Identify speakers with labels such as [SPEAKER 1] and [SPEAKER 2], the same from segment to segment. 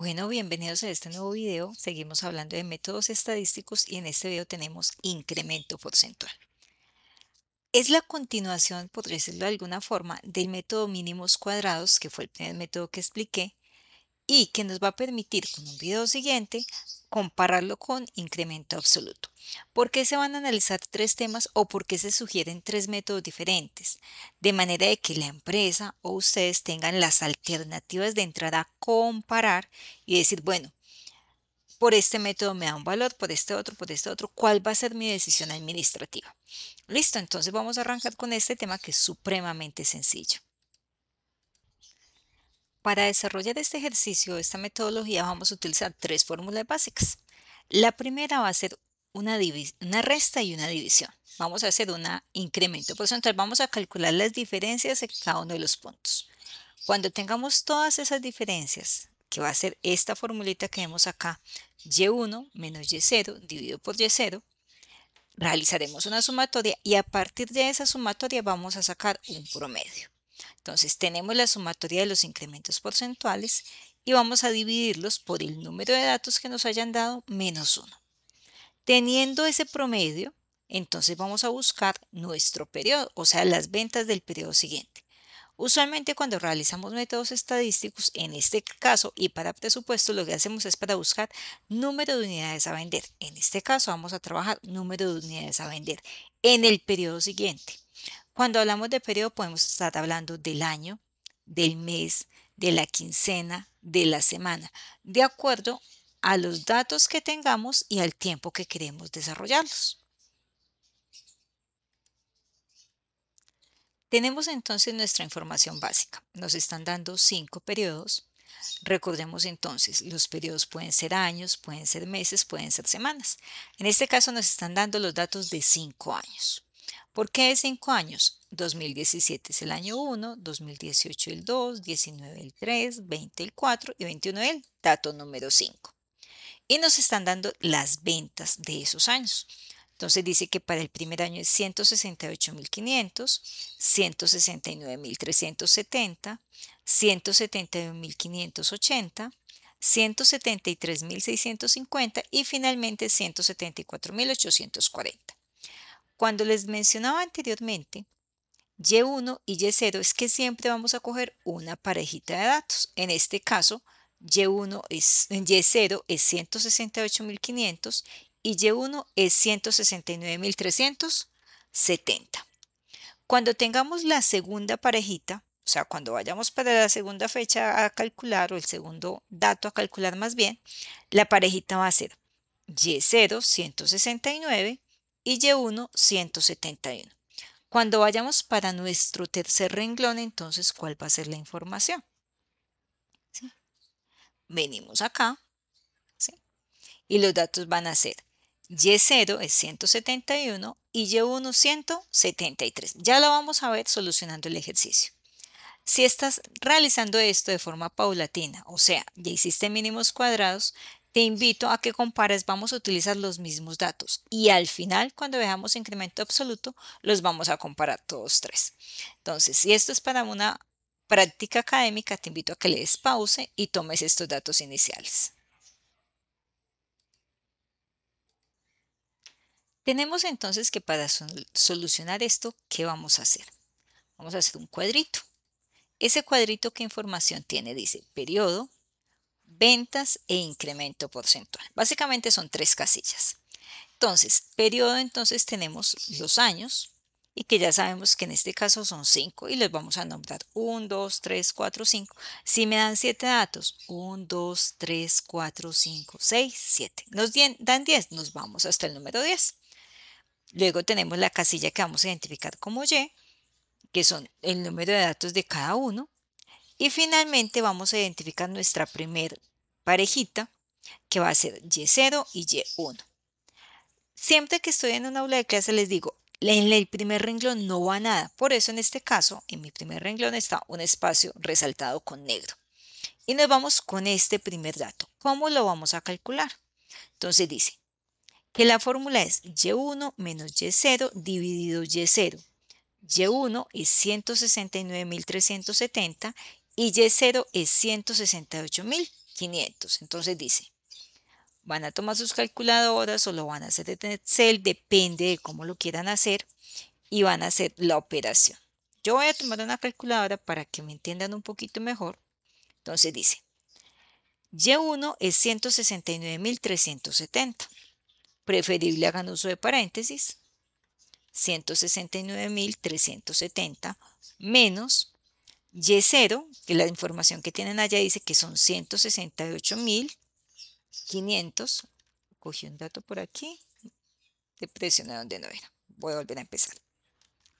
[SPEAKER 1] Bueno, bienvenidos a este nuevo video. Seguimos hablando de métodos estadísticos y en este video tenemos incremento porcentual. Es la continuación, podría decirlo de alguna forma, del método mínimos cuadrados, que fue el primer método que expliqué, y que nos va a permitir con un video siguiente compararlo con incremento absoluto. ¿Por qué se van a analizar tres temas o por qué se sugieren tres métodos diferentes? De manera de que la empresa o ustedes tengan las alternativas de entrar a comparar y decir, bueno, por este método me da un valor, por este otro, por este otro, ¿cuál va a ser mi decisión administrativa? Listo, entonces vamos a arrancar con este tema que es supremamente sencillo. Para desarrollar este ejercicio, esta metodología, vamos a utilizar tres fórmulas básicas. La primera va a ser una, una resta y una división. Vamos a hacer un incremento porcentual. Vamos a calcular las diferencias en cada uno de los puntos. Cuando tengamos todas esas diferencias, que va a ser esta formulita que vemos acá, y1 menos y0 dividido por y0, realizaremos una sumatoria y a partir de esa sumatoria vamos a sacar un promedio. Entonces tenemos la sumatoria de los incrementos porcentuales y vamos a dividirlos por el número de datos que nos hayan dado menos uno. Teniendo ese promedio, entonces vamos a buscar nuestro periodo, o sea, las ventas del periodo siguiente. Usualmente cuando realizamos métodos estadísticos, en este caso y para presupuesto, lo que hacemos es para buscar número de unidades a vender. En este caso vamos a trabajar número de unidades a vender en el periodo siguiente. Cuando hablamos de periodo podemos estar hablando del año, del mes, de la quincena, de la semana, de acuerdo a los datos que tengamos y al tiempo que queremos desarrollarlos. Tenemos entonces nuestra información básica. Nos están dando cinco periodos. Recordemos entonces, los periodos pueden ser años, pueden ser meses, pueden ser semanas. En este caso nos están dando los datos de cinco años. ¿Por qué de 5 años? 2017 es el año 1, 2018 el 2, 19 el 3, 20 el 4 y 21 el dato número 5. Y nos están dando las ventas de esos años. Entonces dice que para el primer año es 168.500, 169.370, 171.580, 173.650 y finalmente 174.840. Cuando les mencionaba anteriormente, Y1 y Y0 es que siempre vamos a coger una parejita de datos. En este caso, Y1 es, Y0 es 168.500 y Y1 es 169.370. Cuando tengamos la segunda parejita, o sea, cuando vayamos para la segunda fecha a calcular o el segundo dato a calcular más bien, la parejita va a ser Y0 169 y Y1 171. Cuando vayamos para nuestro tercer renglón, entonces, ¿cuál va a ser la información? Venimos acá y los datos van a ser Y0 es 171 y Y1 173. Ya lo vamos a ver solucionando el ejercicio. Si estás realizando esto de forma paulatina, o sea, ya hiciste mínimos cuadrados, te invito a que compares, vamos a utilizar los mismos datos y al final cuando veamos incremento absoluto los vamos a comparar todos tres. Entonces, si esto es para una práctica académica, te invito a que le des pause y tomes estos datos iniciales. Tenemos entonces que para solucionar esto, ¿qué vamos a hacer? Vamos a hacer un cuadrito. Ese cuadrito, ¿qué información tiene? Dice periodo, ventas e incremento porcentual. Básicamente son tres casillas. Entonces, periodo, entonces tenemos los años, y que ya sabemos que en este caso son 5 y los vamos a nombrar 1, 2, 3, 4, 5. Si me dan siete datos, 1, 2, 3, 4, 5, 6, 7. Nos dan 10, nos vamos hasta el número 10. Luego tenemos la casilla que vamos a identificar como Y, que son el número de datos de cada uno. Y finalmente vamos a identificar nuestra primera parejita, que va a ser Y0 y Y1. Siempre que estoy en un aula de clase les digo, en el primer renglón no va nada. Por eso en este caso, en mi primer renglón está un espacio resaltado con negro. Y nos vamos con este primer dato. ¿Cómo lo vamos a calcular? Entonces dice que la fórmula es Y1 menos Y0 dividido Y0. Y1 es 169.370 y Y0 es 168.500. Entonces dice, van a tomar sus calculadoras o lo van a hacer de Excel, depende de cómo lo quieran hacer, y van a hacer la operación. Yo voy a tomar una calculadora para que me entiendan un poquito mejor. Entonces dice, Y1 es 169.370. Preferible hagan uso de paréntesis. 169.370 menos y0, que la información que tienen allá dice que son 168.500. Cogí un dato por aquí, de presioné donde no era. Voy a volver a empezar.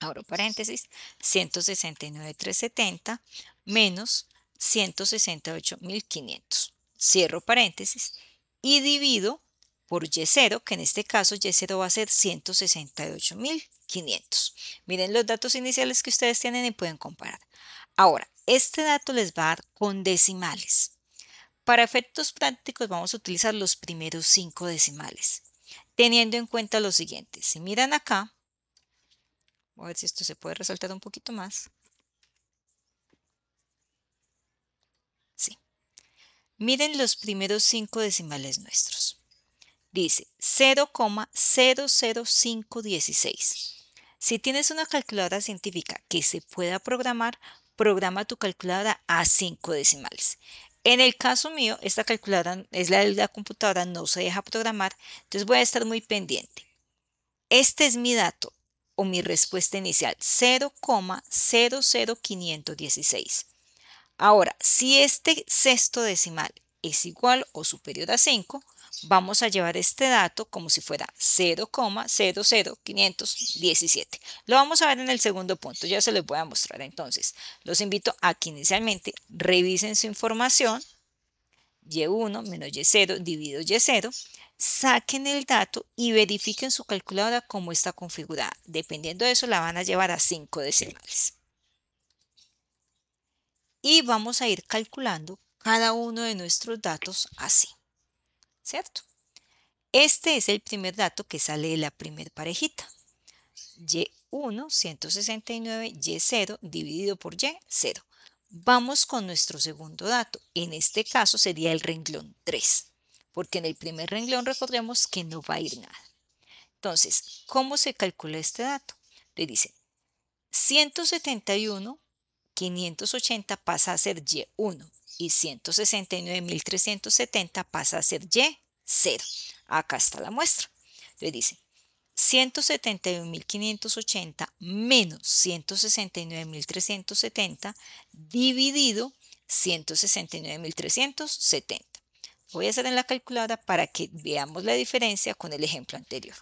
[SPEAKER 1] Abro paréntesis, 169.370 menos 168.500. Cierro paréntesis y divido por Y0, que en este caso Y0 va a ser 168.500. Miren los datos iniciales que ustedes tienen y pueden comparar. Ahora, este dato les va a dar con decimales. Para efectos prácticos vamos a utilizar los primeros cinco decimales, teniendo en cuenta lo siguiente. Si miran acá, voy a ver si esto se puede resaltar un poquito más. Sí. Miren los primeros cinco decimales nuestros. Dice 0,00516. Si tienes una calculadora científica que se pueda programar, programa tu calculadora a 5 decimales. En el caso mío, esta calculadora es la de la computadora, no se deja programar, entonces voy a estar muy pendiente. Este es mi dato o mi respuesta inicial, 0,00516. Ahora, si este sexto decimal es igual o superior a 5, vamos a llevar este dato como si fuera 0,00517. Lo vamos a ver en el segundo punto, ya se los voy a mostrar. Entonces, los invito a que inicialmente revisen su información, Y1 menos Y0 dividido Y0, saquen el dato y verifiquen su calculadora como está configurada. Dependiendo de eso, la van a llevar a 5 decimales. Y vamos a ir calculando cada uno de nuestros datos así. ¿cierto? Este es el primer dato que sale de la primer parejita. Y1, 169, Y0 dividido por Y, 0. Vamos con nuestro segundo dato. En este caso sería el renglón 3, porque en el primer renglón recordemos que no va a ir nada. Entonces, ¿cómo se calcula este dato? Le dice 171 580 pasa a ser Y1 y 169.370 pasa a ser Y0. Acá está la muestra. Le dice 171.580 menos 169.370 dividido 169.370. Voy a hacer en la calculadora para que veamos la diferencia con el ejemplo anterior.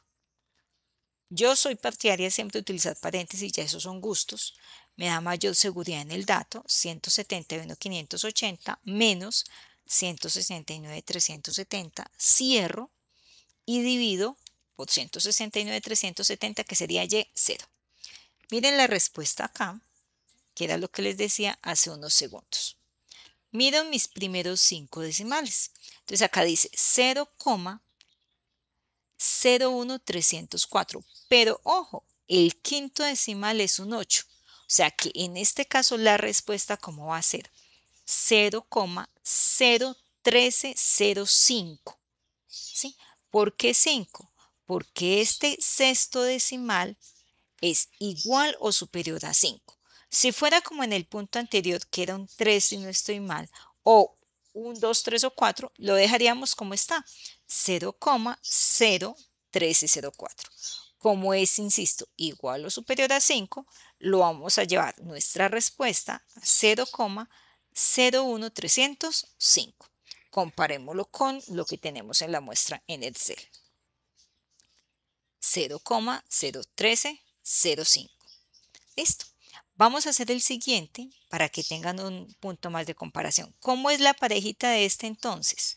[SPEAKER 1] Yo soy partidaria de utilizar paréntesis, ya esos son gustos. Me da mayor seguridad en el dato, 580 menos 370, cierro y divido por 169.370 que sería Y0. Miren la respuesta acá, que era lo que les decía hace unos segundos. Miren mis primeros cinco decimales. Entonces acá dice 0, 01304. Pero ojo, el quinto decimal es un 8. O sea que en este caso la respuesta como va a ser 0,01305. ¿Sí? ¿Por qué 5? Porque este sexto decimal es igual o superior a 5. Si fuera como en el punto anterior, que era un 3 y no estoy mal, o un 2, 3 o 4, lo dejaríamos como está. 0,01304. Como es, insisto, igual o superior a 5, lo vamos a llevar nuestra respuesta a 0,01305. Comparémoslo con lo que tenemos en la muestra en Excel. 0,01305. Listo. Vamos a hacer el siguiente para que tengan un punto más de comparación. ¿Cómo es la parejita de este entonces?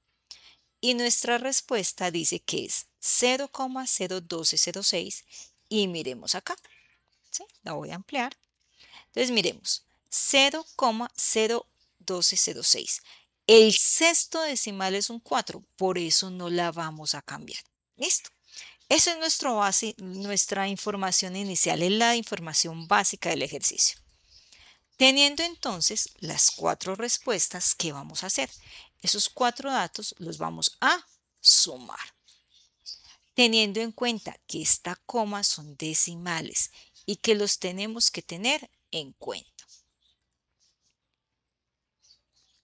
[SPEAKER 1] Y nuestra respuesta dice que es 0,01206 y miremos acá. La voy a ampliar. Entonces miremos, 0,01206. El sexto decimal es un 4, por eso no la vamos a cambiar. Listo. Esa es nuestro nuestra información inicial, es la información básica del ejercicio. Teniendo entonces las cuatro respuestas, ¿qué vamos a hacer? Esos cuatro datos los vamos a sumar. Teniendo en cuenta que esta coma son decimales y que los tenemos que tener en cuenta.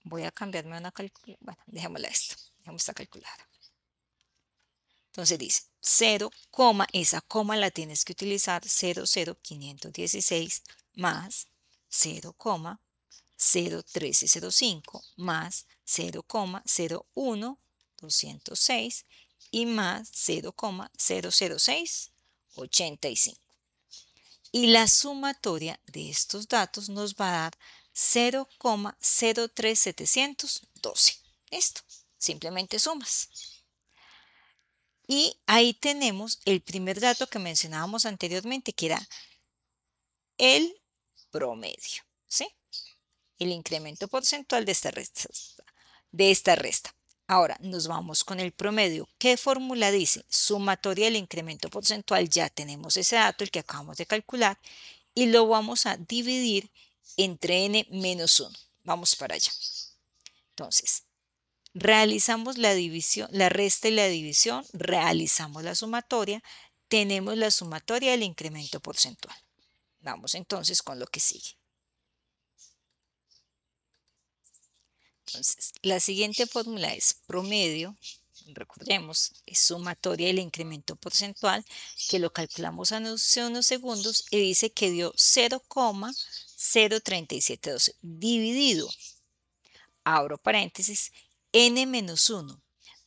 [SPEAKER 1] Voy a cambiarme a una calculadora. Bueno, dejémosla esto. Dejemos esta calculadora. Entonces dice 0, esa coma la tienes que utilizar 00516 más 0, 0,1305 más 0,01206 y más 0,00685. Y la sumatoria de estos datos nos va a dar 0,03712. esto simplemente sumas. Y ahí tenemos el primer dato que mencionábamos anteriormente, que era el promedio. ¿sí? el incremento porcentual de esta resta. De esta resta. Ahora nos vamos con el promedio. ¿Qué fórmula dice? Sumatoria del incremento porcentual. Ya tenemos ese dato, el que acabamos de calcular, y lo vamos a dividir entre n menos 1. Vamos para allá. Entonces, realizamos la división, la resta y la división, realizamos la sumatoria, tenemos la sumatoria del incremento porcentual. Vamos entonces con lo que sigue. Entonces, la siguiente fórmula es promedio, recordemos, es sumatoria del incremento porcentual, que lo calculamos hace unos segundos y dice que dio 0,03712 dividido, abro paréntesis, n-1.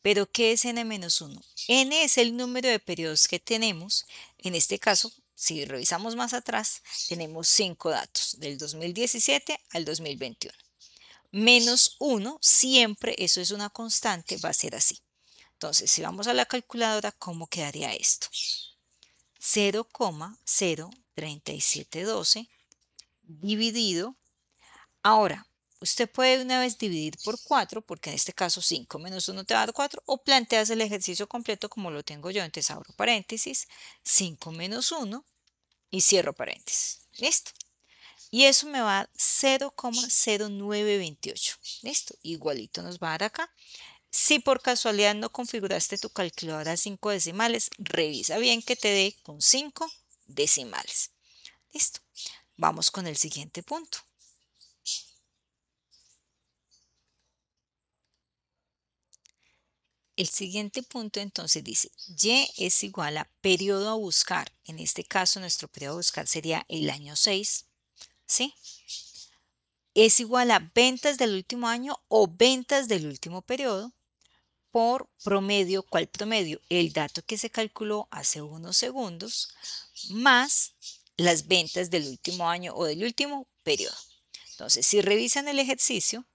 [SPEAKER 1] ¿Pero qué es n-1? n es el número de periodos que tenemos, en este caso si revisamos más atrás, tenemos cinco datos, del 2017 al 2021 menos 1, siempre, eso es una constante, va a ser así. Entonces, si vamos a la calculadora, ¿cómo quedaría esto? 0,03712 dividido. Ahora, usted puede una vez dividir por 4, porque en este caso 5 menos 1 te va a dar 4, o planteas el ejercicio completo como lo tengo yo. Entonces abro paréntesis, 5 menos 1 y cierro paréntesis. Listo. Y eso me va a 0,0928. Listo, igualito nos va a dar acá. Si por casualidad no configuraste tu calculadora a 5 decimales, revisa bien que te dé con 5 decimales. Listo. Vamos con el siguiente punto. El siguiente punto entonces dice, Y es igual a periodo a buscar. En este caso, nuestro periodo a buscar sería el año 6 ¿sí? Es igual a ventas del último año o ventas del último periodo por promedio, ¿cuál promedio? El dato que se calculó hace unos segundos más las ventas del último año o del último periodo. Entonces, si revisan el ejercicio,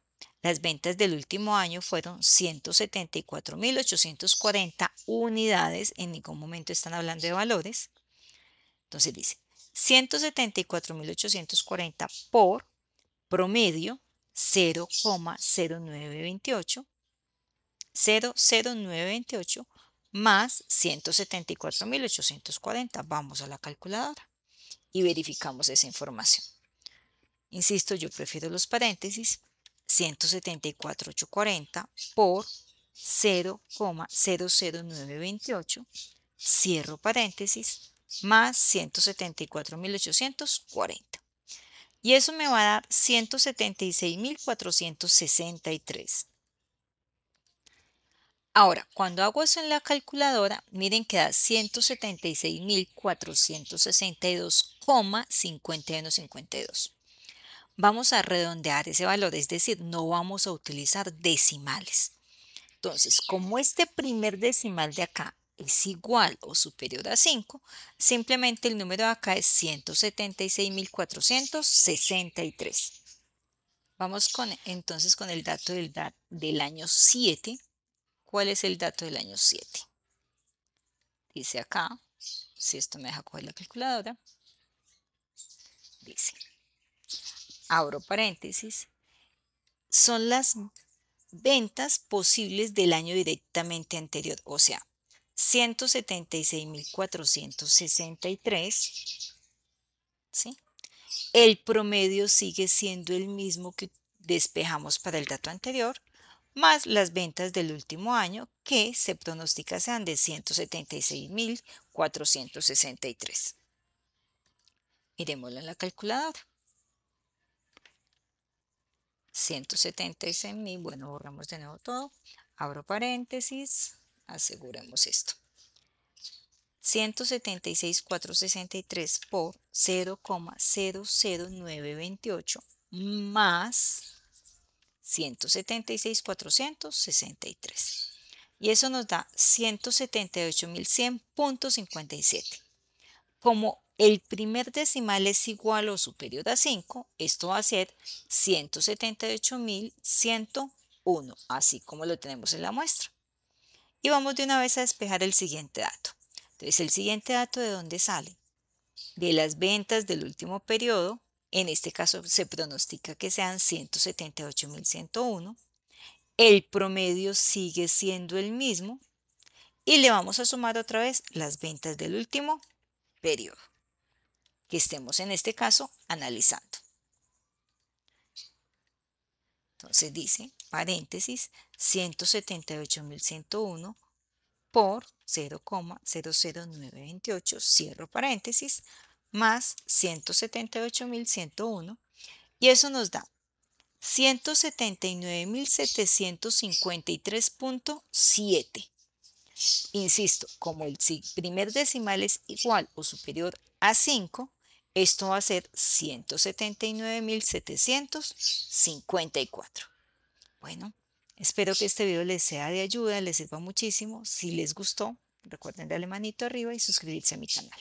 [SPEAKER 1] las ventas del último año fueron 174.840 unidades, en ningún momento están hablando de valores. Entonces dice, 174.840 por promedio 0,0928, 00928 más 174.840. Vamos a la calculadora y verificamos esa información. Insisto, yo prefiero los paréntesis 174.840 por 0,00928, cierro paréntesis, más 174.840. Y eso me va a dar 176.463. Ahora, cuando hago eso en la calculadora, miren que da 176.462,5152. Vamos a redondear ese valor, es decir, no vamos a utilizar decimales. Entonces, como este primer decimal de acá es igual o superior a 5, simplemente el número de acá es 176.463. Vamos con, entonces con el dato del, del año 7. ¿Cuál es el dato del año 7? Dice acá, si esto me deja coger la calculadora, dice, abro paréntesis, son las ventas posibles del año directamente anterior, o sea, 176.463, ¿sí? El promedio sigue siendo el mismo que despejamos para el dato anterior, más las ventas del último año que se pronostica sean de 176.463. Miremoslo en la calculadora. 176.000, bueno, borramos de nuevo todo, abro paréntesis, aseguramos esto. 176,463 por 0,00928 más 176,463. Y eso nos da 178,100.57. Como el primer decimal es igual o superior a 5, esto va a ser 178,101, así como lo tenemos en la muestra. Y vamos de una vez a despejar el siguiente dato. Entonces, el siguiente dato de dónde sale? De las ventas del último periodo, en este caso se pronostica que sean 178.101. El promedio sigue siendo el mismo y le vamos a sumar otra vez las ventas del último periodo que estemos en este caso analizando. Entonces dice paréntesis 178.101 por 0,00928, cierro paréntesis, más 178.101 y eso nos da 179.753.7. Insisto, como el primer decimal es igual o superior a 5, esto va a ser 179.754. Bueno, espero que este video les sea de ayuda, les sirva muchísimo. Si les gustó, recuerden darle manito arriba y suscribirse a mi canal.